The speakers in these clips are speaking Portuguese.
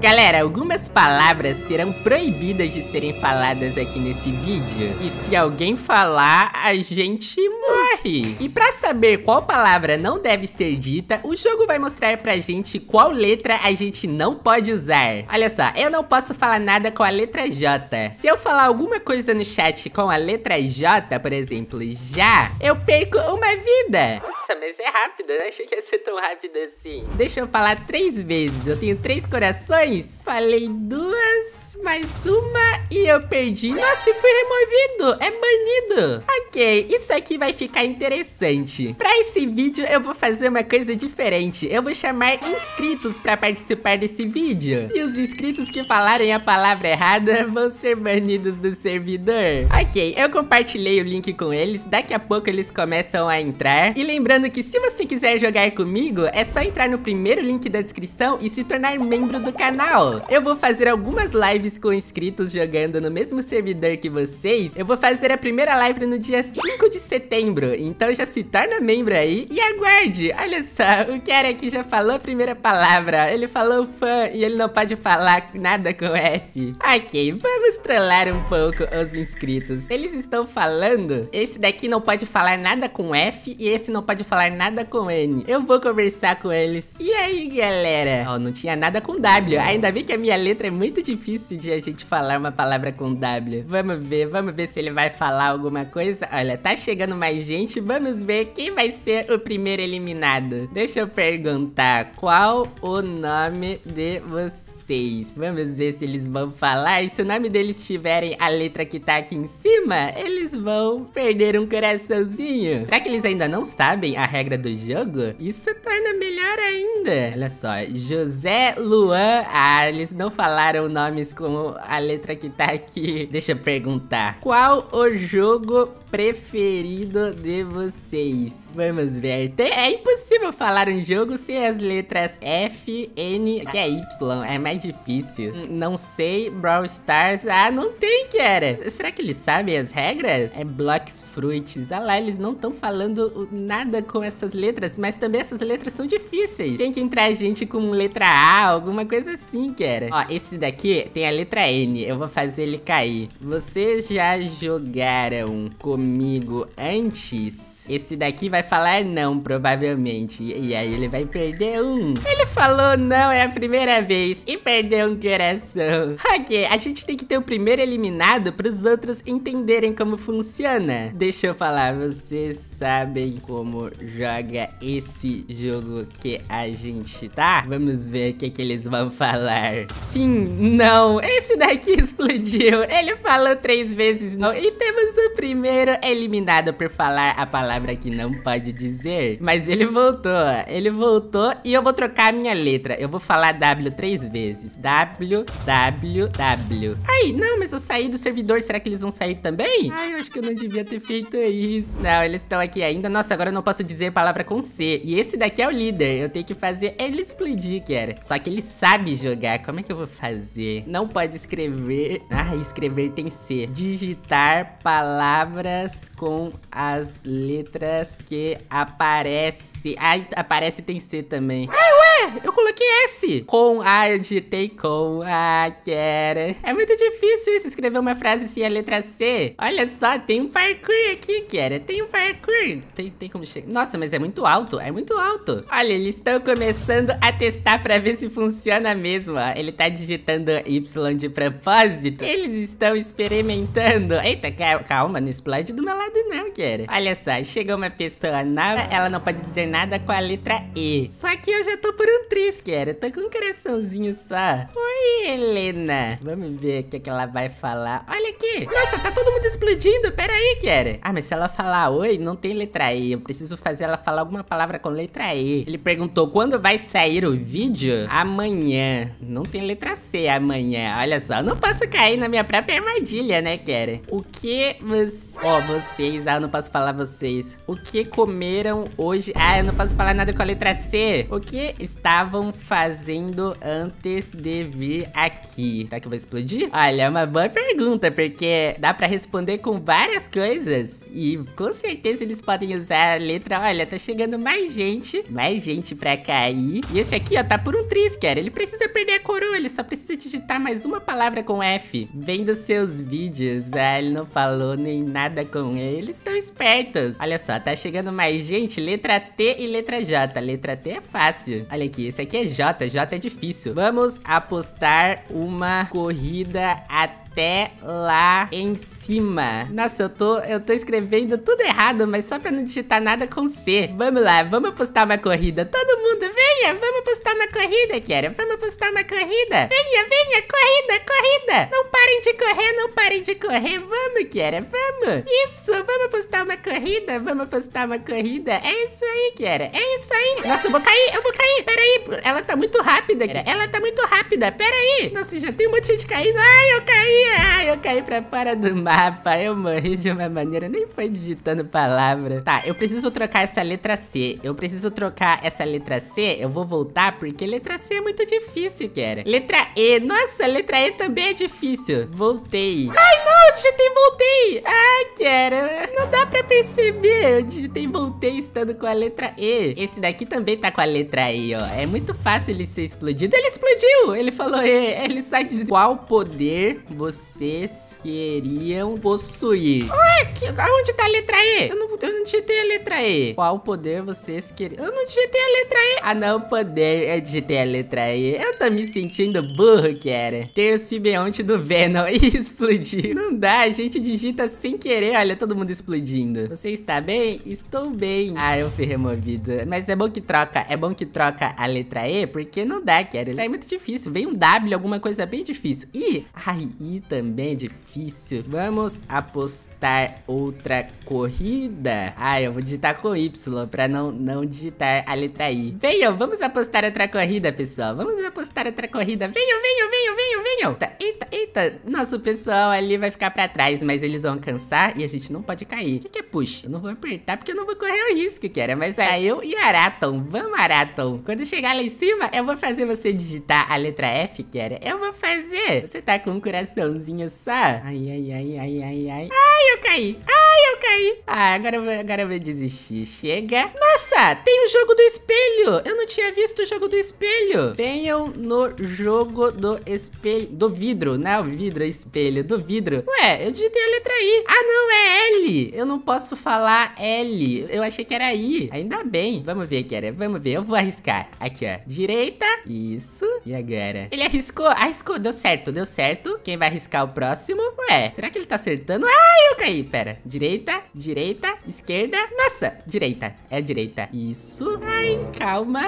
Galera, algumas palavras serão proibidas de serem faladas aqui nesse vídeo. E se alguém falar, a gente morre. E pra saber qual palavra não deve ser dita, o jogo vai mostrar pra gente qual letra a gente não pode usar. Olha só, eu não posso falar nada com a letra J. Se eu falar alguma coisa no chat com a letra J, por exemplo, já, eu perco uma vida. Nossa, mas é rápido, eu não achei que ia ser tão rápido assim. Deixa eu falar três vezes, eu tenho três corações Falei duas, mais uma e eu perdi. Nossa, e fui removido. É banido. Ok, isso aqui vai ficar interessante. Pra esse vídeo, eu vou fazer uma coisa diferente. Eu vou chamar inscritos pra participar desse vídeo. E os inscritos que falarem a palavra errada vão ser banidos do servidor. Ok, eu compartilhei o link com eles. Daqui a pouco eles começam a entrar. E lembrando que se você quiser jogar comigo, é só entrar no primeiro link da descrição e se tornar membro do canal canal. Eu vou fazer algumas lives com inscritos jogando no mesmo servidor que vocês. Eu vou fazer a primeira live no dia 5 de setembro, então já se torna membro aí e aguarde. Olha só, o cara aqui já falou a primeira palavra, ele falou fã e ele não pode falar nada com F. Ok, vamos trollar um pouco os inscritos. Eles estão falando, esse daqui não pode falar nada com F e esse não pode falar nada com N. Eu vou conversar com eles. E aí, galera? Ó, oh, não tinha nada com W. Ainda bem que a minha letra é muito difícil de a gente falar uma palavra com W. Vamos ver, vamos ver se ele vai falar alguma coisa. Olha, tá chegando mais gente. Vamos ver quem vai ser o primeiro eliminado. Deixa eu perguntar qual o nome de vocês. Vamos ver se eles vão falar. E se o nome deles tiverem a letra que tá aqui em cima, eles vão perder um coraçãozinho. Será que eles ainda não sabem a regra do jogo? Isso torna melhor ainda Olha só, José Luan. Ah, eles não falaram nomes com a letra que tá aqui. Deixa eu perguntar. Qual o jogo preferido de vocês. Vamos ver. É impossível falar um jogo sem as letras F, N, que é Y. É mais difícil. Hum, não sei, Brawl Stars. Ah, não tem, cara. Será que eles sabem as regras? É Blocks Fruits. Ah lá, eles não estão falando nada com essas letras, mas também essas letras são difíceis. Tem que entrar gente com letra A, alguma coisa assim, cara. Ó, esse daqui tem a letra N. Eu vou fazer ele cair. Vocês já jogaram com comigo antes, esse daqui vai falar não, provavelmente. E aí ele vai perder um. Ele falou não, é a primeira vez. E perdeu um coração. Ok, a gente tem que ter o primeiro eliminado para os outros entenderem como funciona. Deixa eu falar, vocês sabem como joga esse jogo que a gente tá? Vamos ver o que, que eles vão falar. Sim, não, esse daqui explodiu. Ele falou três vezes não. E temos o primeiro é eliminado por falar a palavra que não pode dizer. Mas ele voltou, ele voltou e eu vou trocar a minha letra. Eu vou falar W três vezes. W, W, W. Ai, não, mas eu saí do servidor, será que eles vão sair também? Ai, eu acho que eu não devia ter feito isso. Não, eles estão aqui ainda. Nossa, agora eu não posso dizer palavra com C. E esse daqui é o líder. Eu tenho que fazer ele explodir, cara. Só que ele sabe jogar. Como é que eu vou fazer? Não pode escrever. Ah, escrever tem C. Digitar palavra com as letras que aparece. Ai, aparece tem C também. Ai, ué! É, eu coloquei S. Com A, eu digitei com A, quero. É muito difícil isso, escrever uma frase sem a letra C. Olha só, tem um parkour aqui, quero. Tem um parkour. Tem, tem como chegar. Nossa, mas é muito alto, é muito alto. Olha, eles estão começando a testar pra ver se funciona mesmo, ó. Ele tá digitando Y de propósito. Eles estão experimentando. Eita, calma, não explode do meu lado não, quero. Olha só, chegou uma pessoa nova, ela não pode dizer nada com a letra E. Só que eu já tô por tris, cara. Tá com um coraçãozinho só. Oi, Helena. Vamos ver o que, é que ela vai falar. Olha aqui. Nossa, tá todo mundo explodindo. Pera aí, cara. Ah, mas se ela falar oi, não tem letra E. Eu preciso fazer ela falar alguma palavra com letra E. Ele perguntou quando vai sair o vídeo? Amanhã. Não tem letra C amanhã. Olha só. Eu não posso cair na minha própria armadilha, né, cara? O que você... Ó, oh, vocês. Ah, eu não posso falar vocês. O que comeram hoje? Ah, eu não posso falar nada com a letra C. O que está estavam fazendo antes de vir aqui? Será que eu vou explodir? Olha, é uma boa pergunta, porque dá pra responder com várias coisas e com certeza eles podem usar a letra. Olha, tá chegando mais gente, mais gente pra cair. E esse aqui, ó, tá por um tris, cara. Ele precisa perder a coroa, ele só precisa digitar mais uma palavra com F. Vendo seus vídeos, ah, ele não falou nem nada com ele. Eles estão espertos. Olha só, tá chegando mais gente, letra T e letra J. Letra T é fácil. Olha aqui. Esse aqui é Jota. Jota é difícil. Vamos apostar uma corrida até até lá em cima. Nossa, eu tô, eu tô escrevendo tudo errado, mas só pra não digitar nada com C. Vamos lá, vamos apostar uma corrida. Todo mundo, venha, vamos apostar uma corrida, Kiara. Vamos apostar uma corrida. Venha, venha, corrida, corrida. Não parem de correr, não parem de correr. Vamos, Kiara, vamos. Isso, vamos apostar uma corrida, vamos apostar uma corrida. É isso aí, Kiara, é isso aí. Nossa, eu vou cair, eu vou cair. Pera aí, ela tá muito rápida, Kiara. Ela tá muito rápida, pera aí. Nossa, já tem um monte de caindo. Ai, eu caí. Ah, eu caí pra fora do mapa. Eu morri de uma maneira. Nem foi digitando palavra. Tá, eu preciso trocar essa letra C. Eu preciso trocar essa letra C. Eu vou voltar porque letra C é muito difícil, cara. Letra E. Nossa, letra E também é difícil. Voltei. Ai, não, eu digitei voltei. Ai, cara. Não dá pra perceber. Eu digitei voltei estando com a letra E. Esse daqui também tá com a letra E, ó. É muito fácil ele ser explodido. Ele explodiu pediu. Ele falou, é, ele sai dizendo qual poder vocês queriam possuir. Ué, que, aonde tá a letra E? Eu não, eu não digitei a letra E. Qual poder vocês queriam? Eu não digitei a letra E. Ah, não, poder. Eu digitei a letra E. Eu tô me sentindo burro, que era. Ter o simbionte do Venom e explodir. Não dá, a gente digita sem querer. Olha, todo mundo explodindo. Você está bem? Estou bem. Ah, eu fui removido. Mas é bom que troca. É bom que troca a letra E, porque não dá, que era. é muito difícil. Vem um W, alguma coisa bem difícil. E ai, e também é difícil. Vamos apostar outra corrida. Ai, ah, eu vou digitar com Y pra não, não digitar a letra I. Venham, vamos apostar outra corrida, pessoal. Vamos apostar outra corrida. Venham, venham, venham, venham, venham. Eita, eita, Nosso pessoal ali vai ficar pra trás, mas eles vão cansar e a gente não pode cair. O que, que é push? Eu não vou apertar porque eu não vou correr o risco, que era. Mas é eu e Araton. Vamos, Araton. Quando chegar lá em cima, eu vou fazer você digitar acertar tá, a letra F, Kera, eu vou fazer. Você tá com um coraçãozinho só. Ai, ai, ai, ai, ai, ai. Ai, eu caí. Ai, eu caí. Ah, agora eu vou, agora eu vou desistir. Chega. Nossa, tem o jogo do espelho. Eu não tinha visto o jogo do espelho. Venham no jogo do espelho. Do vidro, né? O vidro, espelho, do vidro. Ué, eu digitei a letra I. Ah, não, é L. Eu não posso falar L. Eu achei que era I. Ainda bem. Vamos ver, Kera. Vamos ver. Eu vou arriscar. Aqui, ó. Direita. Isso. E agora? Ele arriscou, arriscou, deu certo, deu certo. Quem vai arriscar o próximo? Ué, será que ele tá acertando? Ai, ah, eu caí, pera. Direita, direita, esquerda. Nossa, direita, é direita. Isso. Ai, calma.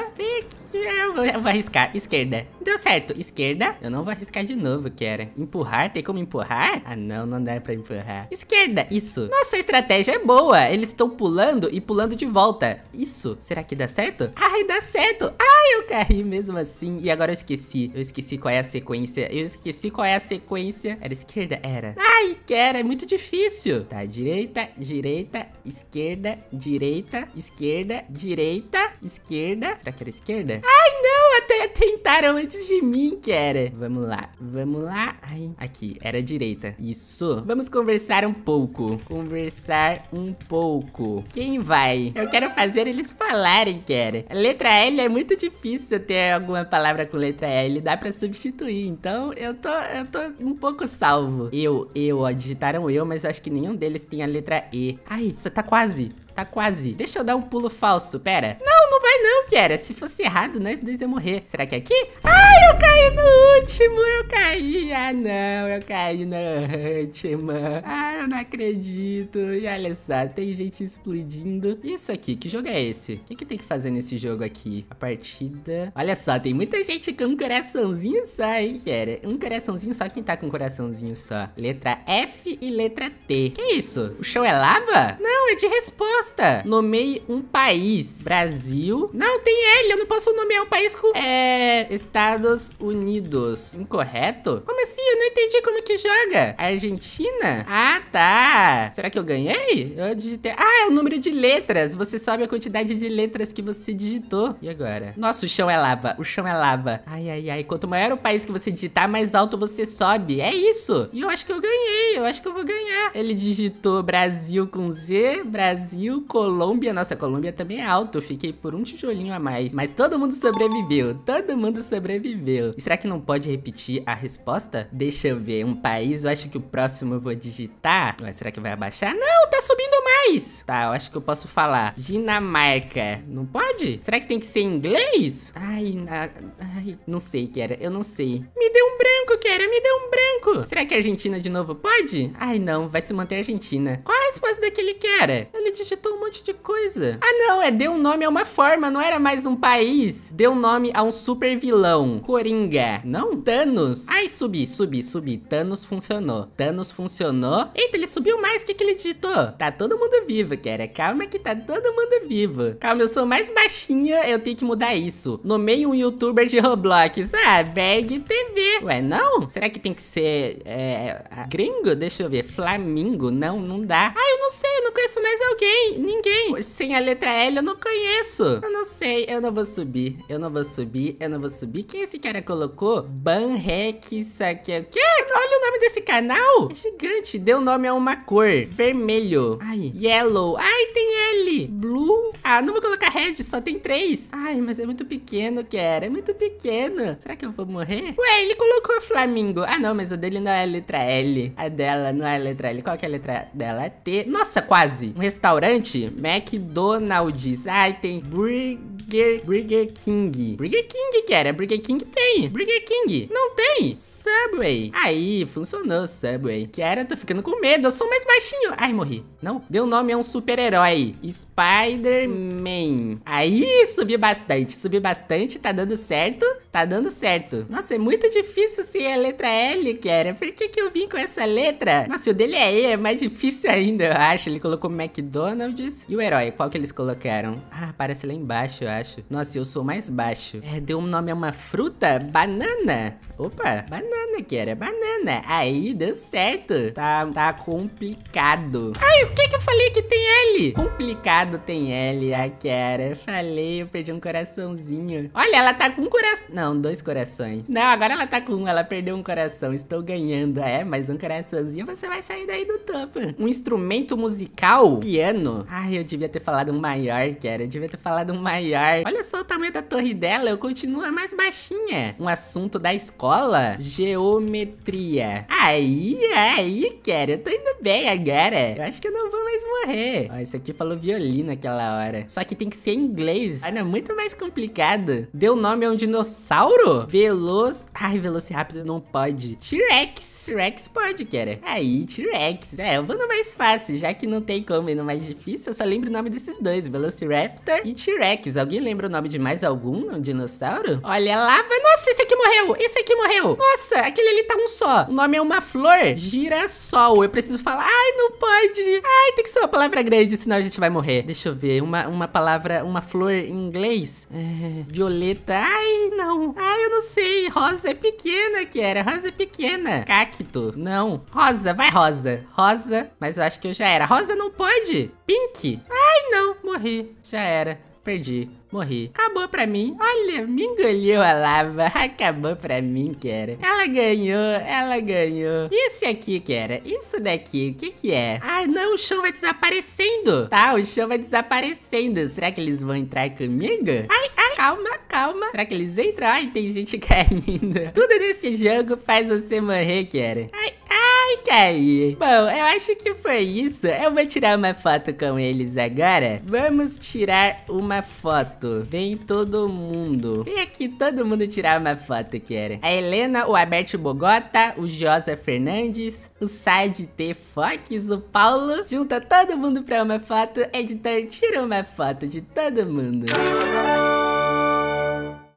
eu vou arriscar. Esquerda, Deu certo. Esquerda. Eu não vou arriscar de novo, que era. Empurrar. Tem como empurrar? Ah, não. Não dá pra empurrar. Esquerda. Isso. Nossa, a estratégia é boa. Eles estão pulando e pulando de volta. Isso. Será que dá certo? Ai, dá certo. Ai, eu caí mesmo assim. E agora eu esqueci. Eu esqueci qual é a sequência. Eu esqueci qual é a sequência. Era esquerda? Era. Ai, que era. É muito difícil. Tá. Direita, direita, esquerda, direita, esquerda, direita, esquerda. Será que era esquerda? Ai, não até tentaram antes de mim, que era. Vamos lá, vamos lá. Ai, aqui, era a direita. Isso. Vamos conversar um pouco. Conversar um pouco. Quem vai? Eu quero fazer eles falarem, cara. era letra L é muito difícil ter alguma palavra com letra L. Dá pra substituir. Então, eu tô, eu tô um pouco salvo. Eu, eu, ó, digitaram eu, mas eu acho que nenhum deles tem a letra E. Ai, você tá quase. Tá quase. Deixa eu dar um pulo falso, pera. Não! não vai não, Kiara. Se fosse errado, nós dois ia morrer. Será que é aqui? Ai, eu caí no último, eu caí. Ah, não, eu caí na última. Ah, eu não acredito. E olha só, tem gente explodindo. E Isso aqui, que jogo é esse? O que, que tem que fazer nesse jogo aqui? A partida... Olha só, tem muita gente com um coraçãozinho só, hein, Kiara? Um coraçãozinho só, quem tá com um coraçãozinho só? Letra F e letra T. Que isso? O chão é lava? Não, é de resposta. Nomei um país. Brasil. Brasil. Não, tem ele, eu não posso nomear um país com... É... Estados Unidos. Incorreto? Como assim? Eu não entendi como que joga. Argentina? Ah, tá. Será que eu ganhei? Eu digitei... Ah, é o número de letras. Você sobe a quantidade de letras que você digitou. E agora? Nossa, o chão é lava. O chão é lava. Ai, ai, ai. Quanto maior o país que você digitar, mais alto você sobe. É isso. E eu acho que eu ganhei. Eu acho que eu vou ganhar. Ele digitou Brasil com Z, Brasil, Colômbia. Nossa, Colômbia também é alto. fiquei por um tijolinho a mais. Mas todo mundo sobreviveu, todo mundo sobreviveu. E será que não pode repetir a resposta? Deixa eu ver, um país, eu acho que o próximo eu vou digitar. Mas será que vai abaixar? Não, tá subindo mais! Tá, eu acho que eu posso falar. Dinamarca, não pode? Será que tem que ser em inglês? Ai, na... ai não sei, Kera, eu não sei. Me deu um branco, Kera, me deu um branco. Será que a Argentina de novo pode? Ai, não, vai se manter a Argentina. Qual a resposta daquele Kera? Ele digitou um monte de coisa. Ah, não, é deu um nome a uma forma, não era mais um país. Deu nome a um super vilão. Coringa. Não? Thanos. Ai, subi, subi, subi. Thanos funcionou. Thanos funcionou. Eita, ele subiu mais. O que, que ele digitou? Tá todo mundo vivo, cara. Calma que tá todo mundo vivo. Calma, eu sou mais baixinha. Eu tenho que mudar isso. Nomei um youtuber de Roblox. Ah, Berg TV. Ué, não? Será que tem que ser é, gringo? Deixa eu ver. Flamingo? Não, não dá. Ah, eu não sei, eu não conheço mais alguém. Ninguém. Sem a letra L eu não conheço. Eu não sei, eu não vou subir. Eu não vou subir, eu não vou subir. Quem é esse cara colocou? Banrec, aqui. É o quê? Olha o nome desse canal. É gigante. Deu nome a uma cor. Vermelho. Ai, yellow. Ai, tem L. Blue. Ah, não vou colocar red, só tem três. Ai, mas é muito pequeno, Kera. É muito pequeno. Será que eu vou morrer? Ué, ele colocou Flamingo. Ah, não, mas a dele não é a letra L. A dela não é a letra L. Qual que é a letra dela? É T. Nossa, quase. Um restaurante? McDonald's. Ai, tem burger Burger, Burger King. Burger King, era? Burger King tem. Burger King. Não tem. Subway. Aí, funcionou Subway. Que era? tô ficando com medo. Eu sou mais baixinho. Ai, morri. Não. Deu nome a um super-herói. Spider-Man. Aí, subi bastante. Subi bastante. Tá dando certo. Tá dando certo. Nossa, é muito difícil ser a é letra L, cara. Por que que eu vim com essa letra? Nossa, o dele é E, é mais difícil ainda, eu acho. Ele colocou McDonald's. E o herói, qual que eles colocaram? Ah, parece lá embaixo, eu acho. Nossa, eu sou mais baixo. É, deu um nome a uma fruta? Banana. Opa, banana banana, que era banana. Aí deu certo. Tá, tá complicado. Ai, o que que eu falei que tem L? Complicado tem L, a Kiara. Falei, eu perdi um coraçãozinho. Olha, ela tá com um coração. Não, dois corações. Não, agora ela tá com um. Ela perdeu um coração. Estou ganhando. É, mais um coraçãozinho. Você vai sair daí do topo. Um instrumento musical? Piano. Ai, eu devia ter falado um maior, Kiara. Eu devia ter falado um maior. Olha só o tamanho da torre dela. Eu continuo a mais baixinha. Um assunto da escola? Geo geometria. Aí, aí, cara, eu tô indo bem agora. Eu acho que eu não vou mais morrer. Ó, isso aqui falou violino aquela hora. Só que tem que ser em inglês. Ah, não, é muito mais complicado. Deu nome a um dinossauro? Veloz... Ai, Velociraptor não pode. T-Rex. T-Rex pode, cara. Aí, T-Rex. É, eu vou no mais fácil, já que não tem como ir no mais difícil, eu só lembro o nome desses dois, Velociraptor e T-Rex. Alguém lembra o nome de mais algum um dinossauro? Olha lá, nossa, esse aqui morreu, esse aqui morreu. Nossa, Aquele ali tá um só. O nome é uma flor girassol. Eu preciso falar. Ai, não pode. Ai, tem que ser uma palavra grande, senão a gente vai morrer. Deixa eu ver. Uma, uma palavra, uma flor em inglês. É, violeta. Ai, não. Ai, eu não sei. Rosa é pequena que era. Rosa é pequena. Cacto. Não. Rosa, vai rosa. Rosa. Mas eu acho que eu já era. Rosa não pode. Pink. Ai, não. Morri. Já era perdi, morri. Acabou pra mim. Olha, me engoliu a lava. Acabou pra mim, cara. Ela ganhou, ela ganhou. Isso aqui, cara. Isso daqui, o que que é? Ah, não, o chão vai desaparecendo. Tá, o chão vai desaparecendo. Será que eles vão entrar comigo? Ai, ai, calma, calma. Será que eles entram? Ai, tem gente caindo. Tudo nesse jogo faz você morrer, cara. Ai, aí. Bom, eu acho que foi isso. Eu vou tirar uma foto com eles agora. Vamos tirar uma foto. Vem todo mundo. Vem aqui todo mundo tirar uma foto, era A Helena, o Alberto Bogota, o Josa Fernandes, o Said T. Fox, o Paulo. Junta todo mundo pra uma foto. Editor, tira uma foto de todo mundo. Música